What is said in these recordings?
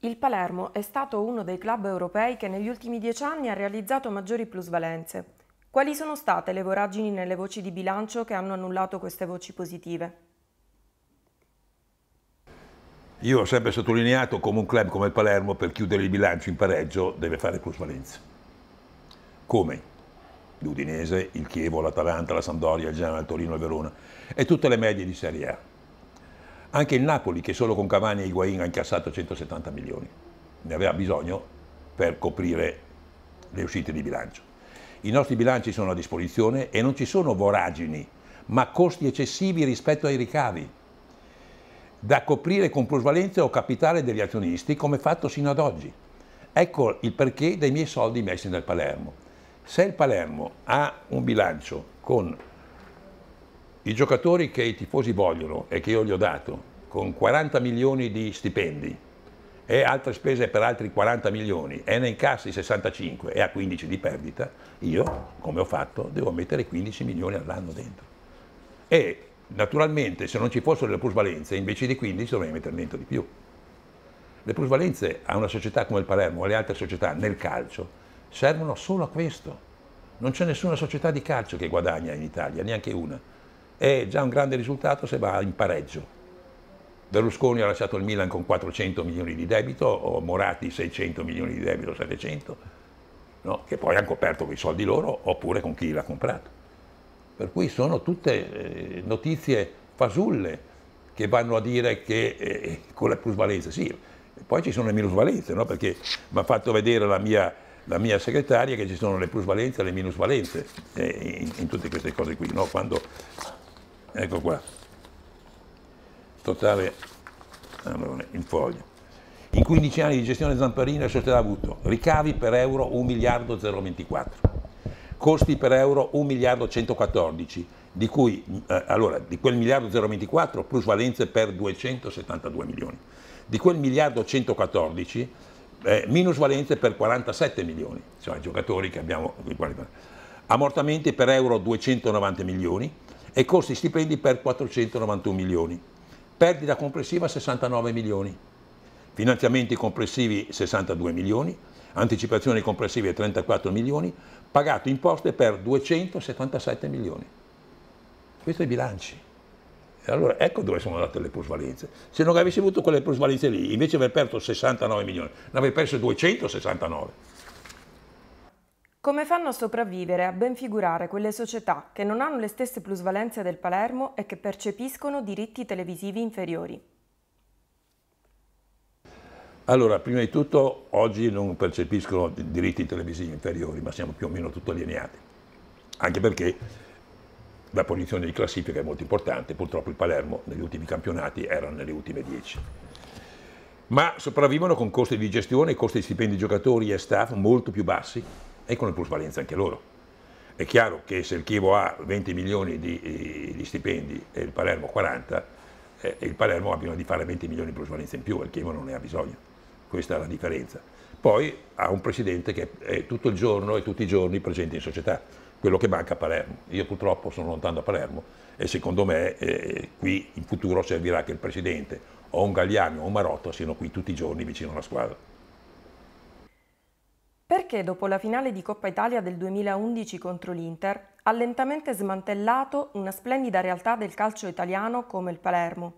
Il Palermo è stato uno dei club europei che negli ultimi dieci anni ha realizzato maggiori plusvalenze. Quali sono state le voragini nelle voci di bilancio che hanno annullato queste voci positive? Io ho sempre sottolineato come un club come il Palermo per chiudere il bilancio in pareggio deve fare plusvalenze. Come? L'Udinese, il Chievo, l'Atalanta, la Sampdoria, il Genoa, il Torino, il Verona e tutte le medie di Serie A. Anche il Napoli, che solo con Cavani e Higuain ha incassato 170 milioni, ne aveva bisogno per coprire le uscite di bilancio. I nostri bilanci sono a disposizione e non ci sono voragini, ma costi eccessivi rispetto ai ricavi, da coprire con plusvalenza o capitale degli azionisti, come fatto sino ad oggi. Ecco il perché dei miei soldi messi nel Palermo. Se il Palermo ha un bilancio con i giocatori che i tifosi vogliono e che io gli ho dato, con 40 milioni di stipendi e altre spese per altri 40 milioni e ne incassi 65 e a 15 di perdita, io, come ho fatto, devo mettere 15 milioni all'anno dentro. E naturalmente se non ci fossero le plusvalenze, invece di 15 dovrei mettere dentro di più. Le plusvalenze a una società come il Palermo e le altre società nel calcio servono solo a questo. Non c'è nessuna società di calcio che guadagna in Italia, neanche una è già un grande risultato se va in pareggio. Berlusconi ha lasciato il Milan con 400 milioni di debito, o Moratti 600 milioni di debito, 700, no? che poi hanno coperto con i soldi loro oppure con chi l'ha comprato. Per cui sono tutte eh, notizie fasulle che vanno a dire che eh, con la plusvalenza, sì, poi ci sono le minusvalenze, no? perché mi ha fatto vedere la mia, la mia, segretaria che ci sono le plusvalenze e le minusvalenze eh, in, in, tutte queste cose qui. No? Quando ecco qua, totale allora, il foglio. In 15 anni di gestione Zamparina la società ha avuto ricavi per euro 1 miliardo 024, costi per euro 1 miliardo 114, di cui eh, allora di quel miliardo 024 plus valenze per 272 milioni, di quel miliardo 114 eh, minus valenze per 47 milioni, cioè giocatori che abbiamo ammortamenti per euro 290 milioni, e costi stipendi per 491 milioni, perdita complessiva 69 milioni, finanziamenti complessivi 62 milioni, anticipazioni complessive 34 milioni, pagato imposte per 277 milioni. Questo è il bilancio. E Allora ecco dove sono andate le plusvalenze. Se non avessi avuto quelle plusvalenze lì, invece aver perso 69 milioni, ne avrei perso 269. Come fanno a sopravvivere, e a ben figurare quelle società che non hanno le stesse plusvalenze del Palermo e che percepiscono diritti televisivi inferiori? Allora, prima di tutto, oggi non percepiscono diritti televisivi inferiori, ma siamo più o meno tutto allineati, anche perché la posizione di classifica è molto importante, purtroppo il Palermo negli ultimi campionati era nelle ultime dieci. Ma sopravvivono con costi di gestione, e costi di stipendi di giocatori e staff molto più bassi e con le plusvalenze anche loro. È chiaro che se il Chievo ha 20 milioni di, eh, di stipendi e il Palermo 40, eh, il Palermo ha bisogno di fare 20 milioni di plusvalenza in più, il Chievo non ne ha bisogno. Questa è la differenza. Poi ha un presidente che è tutto il giorno e tutti i giorni presente in società, quello che manca a Palermo. Io purtroppo sono lontano da Palermo e secondo me eh, qui in futuro servirà che il presidente o un Gagliano o un Marotto siano qui tutti i giorni vicino alla squadra. Perché dopo la finale di Coppa Italia del 2011 contro l'Inter ha lentamente smantellato una splendida realtà del calcio italiano come il Palermo?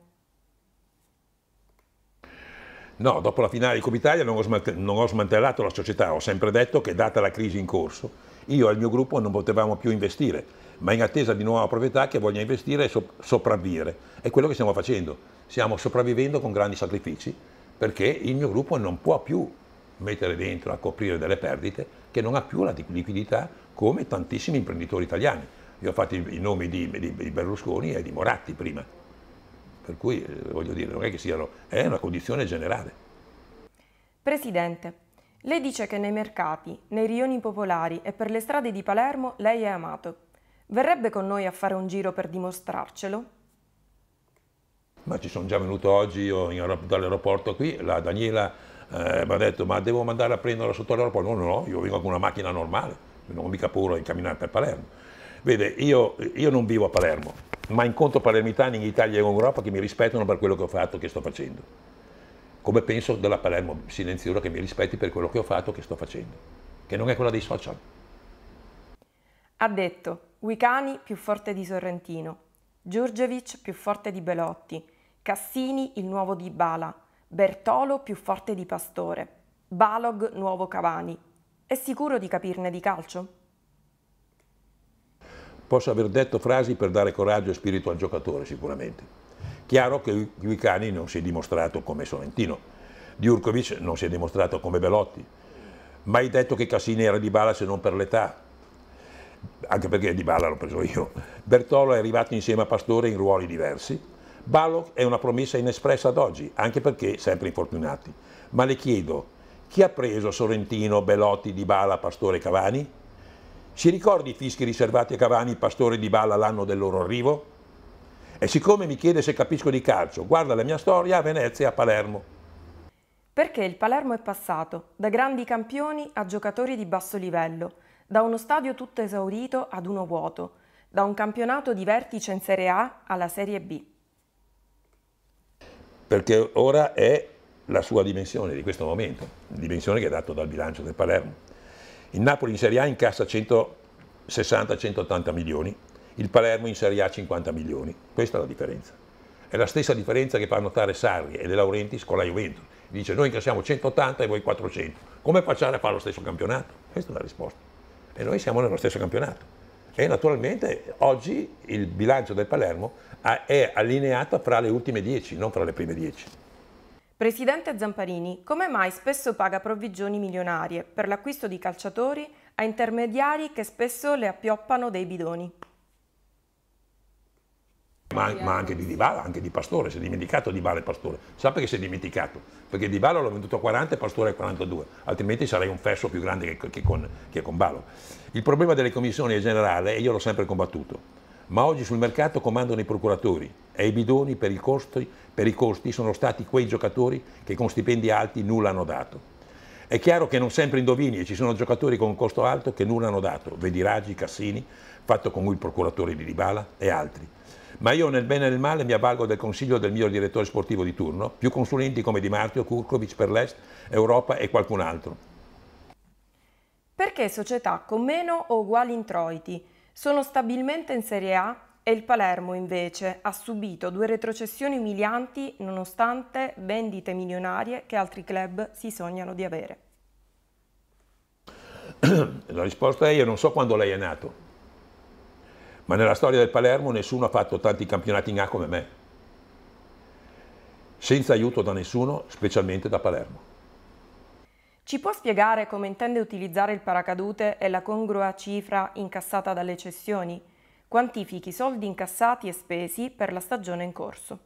No, dopo la finale di Coppa Italia non ho, non ho smantellato la società, ho sempre detto che data la crisi in corso io e il mio gruppo non potevamo più investire, ma in attesa di nuova proprietà che voglia investire e so sopravvivere. È quello che stiamo facendo, stiamo sopravvivendo con grandi sacrifici perché il mio gruppo non può più mettere dentro a coprire delle perdite, che non ha più la liquidità come tantissimi imprenditori italiani. Io ho fatto i, nomi di, di, di Berlusconi e di Moratti prima, per cui eh, voglio dire, non è che siano, è una condizione generale. Presidente, lei dice che nei mercati, nei rioni popolari e per le strade di Palermo lei è amato. Verrebbe con noi a fare un giro per dimostrarcelo? Ma ci sono già venuto oggi, io dall'aeroporto qui, la Daniela eh, mi ha detto ma devo mandare a prenderla sotto l'aeroporto, no, no, no, io vengo con una macchina normale, non ho mica paura di camminare per Palermo. Vede, io, io non vivo a Palermo, ma incontro palermitani in Italia e in Europa che mi rispettano per quello che ho fatto, che sto facendo. Come penso della Palermo silenziosa che mi rispetti per quello che ho fatto, che sto facendo, che non è quella dei social. Ha detto Wicani più forte di Sorrentino, Giurgevic più forte di Belotti, Cassini il nuovo di Bala, Bertolo più forte di Pastore, Balog nuovo Cavani. È sicuro di capirne di calcio? Posso aver detto frasi per dare coraggio e spirito al giocatore, sicuramente. Chiaro che Vicani non si è dimostrato come Solentino, Diurkovic non si è dimostrato come Belotti, mai detto che Cassini era di Bala se non per l'età, anche perché di Bala l'ho preso io. Bertolo è arrivato insieme a Pastore in ruoli diversi, Ballock è una promessa inespressa ad oggi, anche perché sempre infortunati. Ma le chiedo, chi ha preso Sorrentino, Belotti, Dybala, Pastore e Cavani? Si ricordi i fischi riservati a Cavani, Pastore e Dybala l'anno del loro arrivo? E siccome mi chiede se capisco di calcio, guarda la mia storia a Venezia e a Palermo. Perché il Palermo è passato da grandi campioni a giocatori di basso livello, da uno stadio tutto esaurito ad uno vuoto, da un campionato di vertice in Serie A alla Serie B perché ora è la sua dimensione di questo momento, dimensione che è data dal bilancio del Palermo. Il Napoli in Serie A incassa 160-180 milioni, il Palermo in Serie A 50 milioni, questa è la differenza. È la stessa differenza che fa notare Sarri e De Laurentiis con la Juventus. Dice noi incassiamo 180 e voi 400, come facciate a fare lo stesso campionato? Questa è la risposta. E noi siamo nello stesso campionato. E naturalmente oggi il bilancio del Palermo è allineato fra le ultime 10, non fra le prime 10. Presidente Zamparini, come mai spesso paga provvigioni milionarie per l'acquisto di calciatori a intermediari che spesso le appioppano dei bidoni? Ma, ma, anche di Dybala, anche di Pastore, si è dimenticato Dybala e Pastore. Sa perché si è dimenticato? Perché Dybala l'ho venduto a 40 e Pastore a 42, altrimenti sarei un fesso più grande che, che, con, che con Balo. Il problema delle commissioni è generale e io l'ho sempre combattuto, ma oggi sul mercato comandano i procuratori e i bidoni per i, costi, per i costi sono stati quei giocatori che con stipendi alti nulla hanno dato. È chiaro che non sempre indovini e ci sono giocatori con un costo alto che nulla hanno dato, vedi Raggi, Cassini, fatto con lui il procuratore di Dybala e altri ma io nel bene e nel male mi avvalgo del consiglio del mio direttore sportivo di turno, più consulenti come Di Martio, Kurkovic per l'Est, Europa e qualcun altro. Perché società con meno o uguali introiti sono stabilmente in Serie A e il Palermo invece ha subito due retrocessioni umilianti nonostante vendite milionarie che altri club si sognano di avere? La risposta è io non so quando lei è nato, ma nella storia del Palermo nessuno ha fatto tanti campionati in A come me, senza aiuto da nessuno, specialmente da Palermo. Ci può spiegare come intende utilizzare il paracadute e la congrua cifra incassata dalle cessioni? Quantifichi i soldi incassati e spesi per la stagione in corso.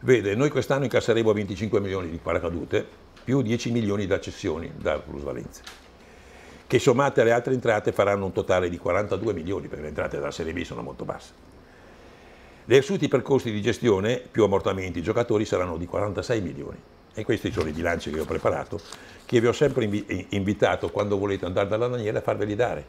Vede, noi quest'anno incasseremo 25 milioni di paracadute più 10 milioni da cessioni, da plusvalenze che sommate alle altre entrate faranno un totale di 42 milioni, perché le entrate della Serie B sono molto basse. Le assunti per costi di gestione, più ammortamenti, i giocatori saranno di 46 milioni. E questi sono i bilanci che ho preparato, che vi ho sempre invitato quando volete andare dalla Daniele, a farveli dare.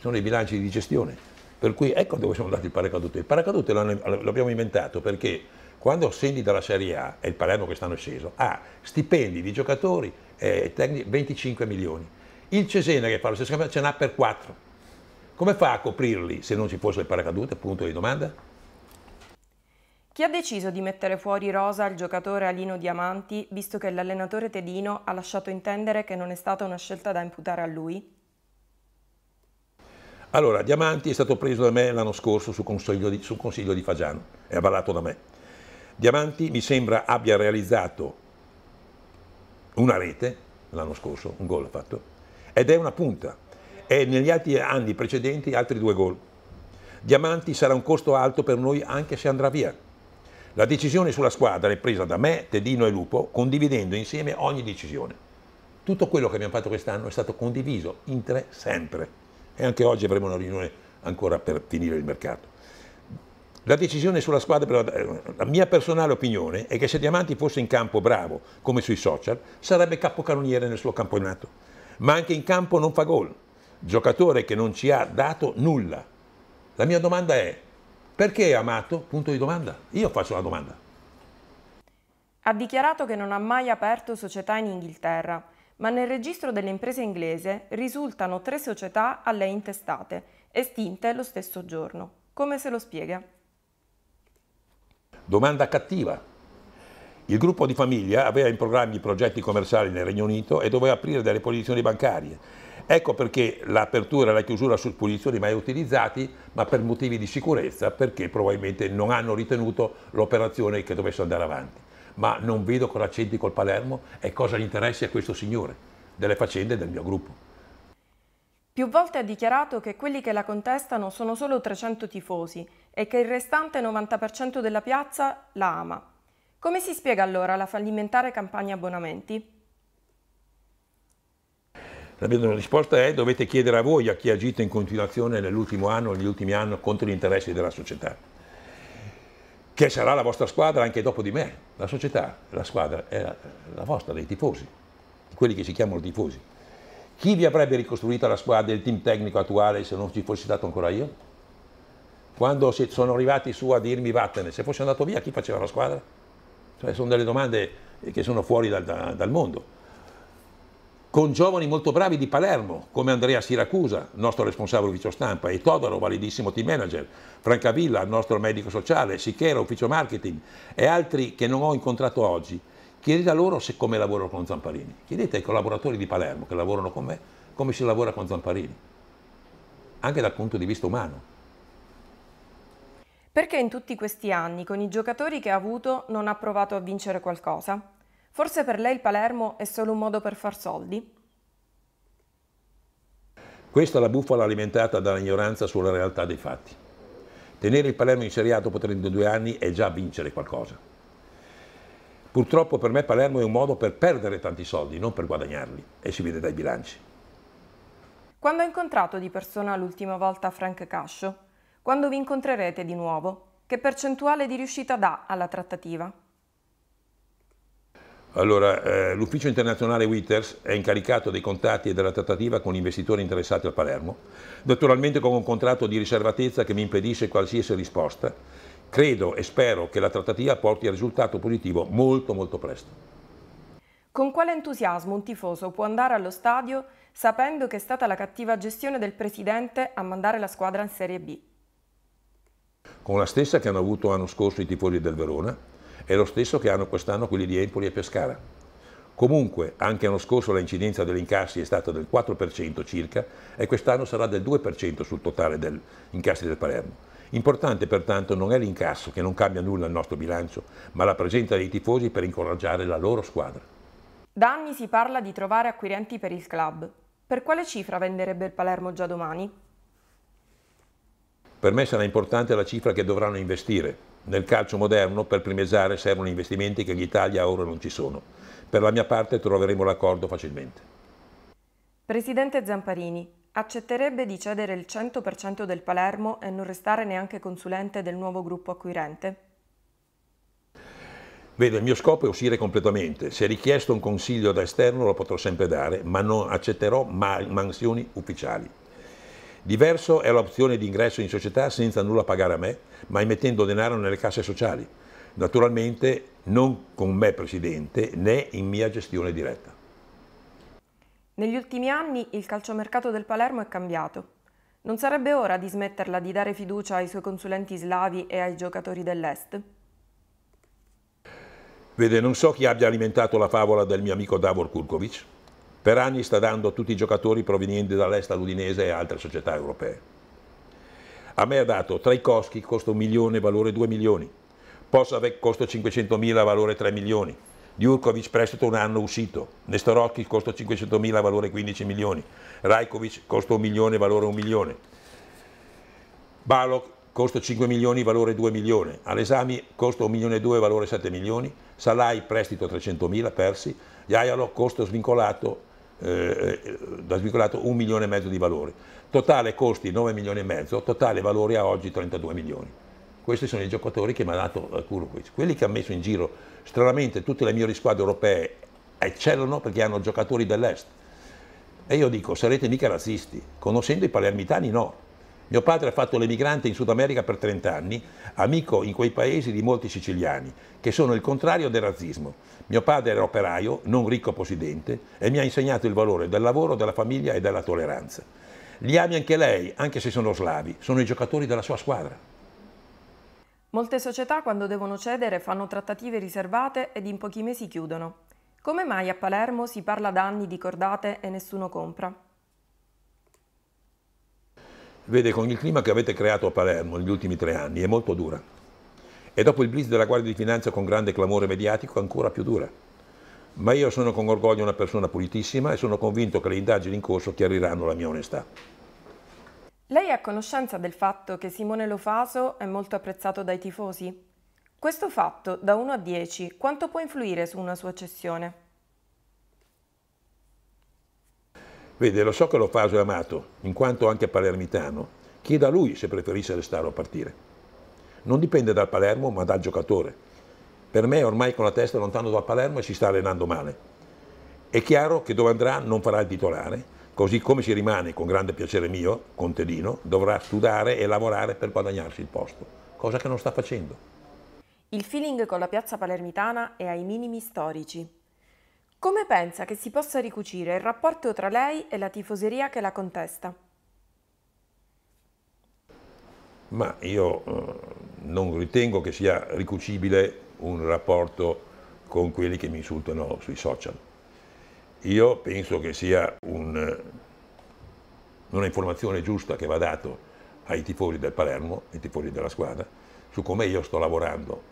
Sono i bilanci di gestione. Per cui ecco dove sono andati il paracadute. Il paracadute l'abbiamo inventato perché quando scendi dalla Serie A, è il Palermo che stanno sceso, ha stipendi di giocatori eh, 25 milioni il Cesena che fa lo stesso campionato ce n'ha per 4. Come fa a coprirli se non ci fosse il paracadute? Punto di domanda. Chi ha deciso di mettere fuori rosa il giocatore Alino Diamanti, visto che l'allenatore Tedino ha lasciato intendere che non è stata una scelta da imputare a lui? Allora, Diamanti è stato preso da me l'anno scorso sul consiglio, di, sul consiglio di Fagiano, è avvalato da me. Diamanti mi sembra abbia realizzato una rete l'anno scorso, un gol ha fatto, ed è una punta. E negli altri anni precedenti altri due gol. Diamanti sarà un costo alto per noi anche se andrà via. La decisione sulla squadra è presa da me, Tedino e Lupo, condividendo insieme ogni decisione. Tutto quello che abbiamo fatto quest'anno è stato condiviso in tre sempre e anche oggi avremo una riunione ancora per finire il mercato. La decisione sulla squadra, la mia personale opinione è che se Diamanti fosse in campo bravo, come sui social, sarebbe capocannoniere nel suo campionato ma anche in campo non fa gol. Giocatore che non ci ha dato nulla. La mia domanda è, perché è amato? Punto di domanda. Io faccio la domanda. Ha dichiarato che non ha mai aperto società in Inghilterra, ma nel registro delle imprese inglese risultano tre società a lei intestate, estinte lo stesso giorno. Come se lo spiega? Domanda cattiva, il gruppo di famiglia aveva in programma progetti commerciali nel Regno Unito e doveva aprire delle posizioni bancarie. Ecco perché l'apertura e la chiusura su posizioni mai utilizzati, ma per motivi di sicurezza, perché probabilmente non hanno ritenuto l'operazione che dovesse andare avanti. Ma non vedo cosa c'entri col Palermo e cosa gli interessi a questo signore delle faccende del mio gruppo. Più volte ha dichiarato che quelli che la contestano sono solo 300 tifosi e che il restante 90% della piazza la ama. Come si spiega allora la fallimentare campagna abbonamenti? La mia risposta è eh, dovete chiedere a voi, a chi ha agito in continuazione nell'ultimo anno, negli ultimi anni, contro gli interessi della società, che sarà la vostra squadra anche dopo di me. La società, la squadra è la, la vostra, dei tifosi, di quelli che si chiamano tifosi. Chi vi avrebbe ricostruito la squadra, il team tecnico attuale, se non ci fossi stato ancora io? Quando sono arrivati su a dirmi vattene, se fossi andato via, chi faceva la squadra? Cioè, sono delle domande che sono fuori dal, dal mondo con giovani molto bravi di Palermo, come Andrea Siracusa, nostro responsabile ufficio stampa, e Todaro, validissimo team manager, Francavilla, nostro medico sociale, Sichera, ufficio marketing, e altri che non ho incontrato oggi. Chiedete a loro se come lavoro con Zamparini. Chiedete ai collaboratori di Palermo che lavorano con me come si lavora con Zamparini, anche dal punto di vista umano. Perché in tutti questi anni, con i giocatori che ha avuto, non ha provato a vincere qualcosa? Forse per lei il Palermo è solo un modo per far soldi? Questa è la bufala alimentata dall'ignoranza sulla realtà dei fatti. Tenere il Palermo in Serie A dopo 32 anni è già vincere qualcosa. Purtroppo per me Palermo è un modo per perdere tanti soldi, non per guadagnarli, e si vede dai bilanci. Quando ha incontrato di persona l'ultima volta Frank Cascio? Quando vi incontrerete di nuovo, che percentuale di riuscita dà alla trattativa? Allora, eh, l'ufficio internazionale Witters è incaricato dei contatti e della trattativa con gli investitori interessati al Palermo, naturalmente con un contratto di riservatezza che mi impedisce qualsiasi risposta. Credo e spero che la trattativa porti al risultato positivo molto molto presto. Con quale entusiasmo un tifoso può andare allo stadio sapendo che è stata la cattiva gestione del presidente a mandare la squadra in Serie B? con la stessa che hanno avuto l'anno scorso i tifosi del Verona e lo stesso che hanno quest'anno quelli di Empoli e Pescara. Comunque, anche l'anno scorso l'incidenza degli incassi è stata del 4% circa e quest'anno sarà del 2% sul totale degli incassi del Palermo. Importante pertanto non è l'incasso che non cambia nulla al nostro bilancio, ma la presenza dei tifosi per incoraggiare la loro squadra. Da anni si parla di trovare acquirenti per il club. Per quale cifra venderebbe il Palermo già domani? Per me sarà importante la cifra che dovranno investire. Nel calcio moderno per primeggiare servono investimenti che in Italia ora non ci sono. Per la mia parte troveremo l'accordo facilmente. Presidente Zamparini, accetterebbe di cedere il 100% del Palermo e non restare neanche consulente del nuovo gruppo acquirente? Vedo, il mio scopo è uscire completamente. Se è richiesto un consiglio da esterno lo potrò sempre dare, ma non accetterò mansioni ufficiali. Diverso è l'opzione di ingresso in società senza nulla pagare a me, ma immettendo denaro nelle casse sociali, naturalmente non con me presidente né in mia gestione diretta. Negli ultimi anni il calciomercato del Palermo è cambiato. Non sarebbe ora di smetterla di dare fiducia ai suoi consulenti slavi e ai giocatori dell'Est? Vede, non so chi abbia alimentato la favola del mio amico Davor Kurkovic, per anni sta dando a tutti i giocatori provenienti dall'est all'Udinese e altre società europee. A me ha dato Traikowski, costo 1 milione, valore 2 milioni, Posavec, costo 500 mila, valore 3 milioni, Djurkovic prestito un anno uscito, Nestorocchi costo 500 mila, valore 15 milioni, Rajkovic costo 1 milione valore 1 milione, Balok costo 5 milioni valore 2 milioni, Alesami costo 1 milione e 2 valore 7 milioni, Salai prestito 300 mila, persi, Iaialo costo svincolato eh, eh da svincolato un milione e mezzo di valori. Totale costi 9 milioni e mezzo, totale valori a oggi 32 milioni. Questi sono i giocatori che mi ha dato Kurovic. Eh, Quelli che ha messo in giro stranamente tutte le migliori squadre europee eccellono perché hanno giocatori dell'est. E io dico, sarete mica razzisti, conoscendo i palermitani no mio padre ha fatto l'emigrante in Sud America per 30 anni, amico in quei paesi di molti siciliani, che sono il contrario del razzismo. Mio padre era operaio, non ricco possidente, e mi ha insegnato il valore del lavoro, della famiglia e della tolleranza. Li ami anche lei, anche se sono slavi, sono i giocatori della sua squadra. Molte società quando devono cedere fanno trattative riservate ed in pochi mesi chiudono. Come mai a Palermo si parla da anni di cordate e nessuno compra? Vede, con il clima che avete creato a Palermo negli ultimi tre anni è molto dura. E dopo il blitz della Guardia di Finanza con grande clamore mediatico ancora più dura. Ma io sono con orgoglio una persona pulitissima e sono convinto che le indagini in corso chiariranno la mia onestà. Lei è a conoscenza del fatto che Simone Lofaso è molto apprezzato dai tifosi? Questo fatto, da 1 a 10, quanto può influire su una sua cessione? Vede, lo so che lo fa è amato, in quanto anche palermitano. Chieda a lui se preferisce restare o partire. Non dipende dal Palermo, ma dal giocatore. Per me ormai con la testa lontano dal Palermo e si sta allenando male. È chiaro che dove andrà non farà il titolare, così come si rimane, con grande piacere mio, con dovrà studiare e lavorare per guadagnarsi il posto, cosa che non sta facendo. Il feeling con la piazza palermitana è ai minimi storici. Come pensa che si possa ricucire il rapporto tra lei e la tifoseria che la contesta? Ma io eh, non ritengo che sia ricucibile un rapporto con quelli che mi insultano sui social. Io penso che sia un, un'informazione giusta che va dato ai tifosi del Palermo, ai tifosi della squadra, su come io sto lavorando.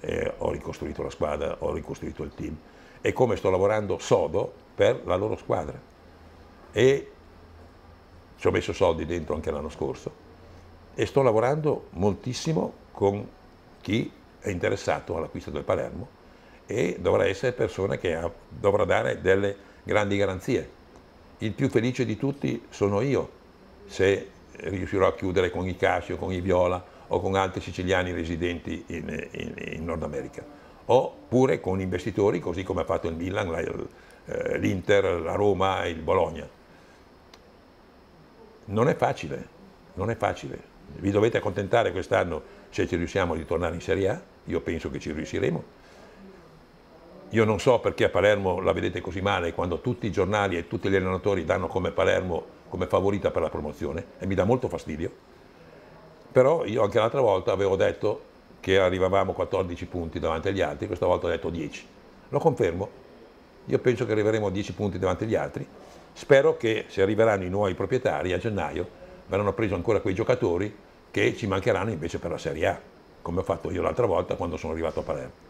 Eh, ho ricostruito la squadra, ho ricostruito il team e come sto lavorando sodo per la loro squadra. E ci ho messo soldi dentro anche l'anno scorso e sto lavorando moltissimo con chi è interessato all'acquisto del Palermo e dovrà essere persona che ha, dovrà dare delle grandi garanzie. Il più felice di tutti sono io, se riuscirò a chiudere con i Casio, con i Viola o con altri siciliani residenti in, in, in Nord America oppure con investitori così come ha fatto il Milan, eh, l'Inter, la Roma, il Bologna. Non è facile, non è facile. Vi dovete accontentare quest'anno se ci riusciamo di tornare in Serie A, io penso che ci riusciremo. Io non so perché a Palermo la vedete così male quando tutti i giornali e tutti gli allenatori danno come Palermo come favorita per la promozione e mi dà molto fastidio. Però io anche l'altra volta avevo detto che arrivavamo 14 punti davanti agli altri, questa volta ho detto 10. Lo confermo, io penso che arriveremo a 10 punti davanti agli altri, spero che se arriveranno i nuovi proprietari a gennaio verranno presi ancora quei giocatori che ci mancheranno invece per la Serie A, come ho fatto io l'altra volta quando sono arrivato a Palermo.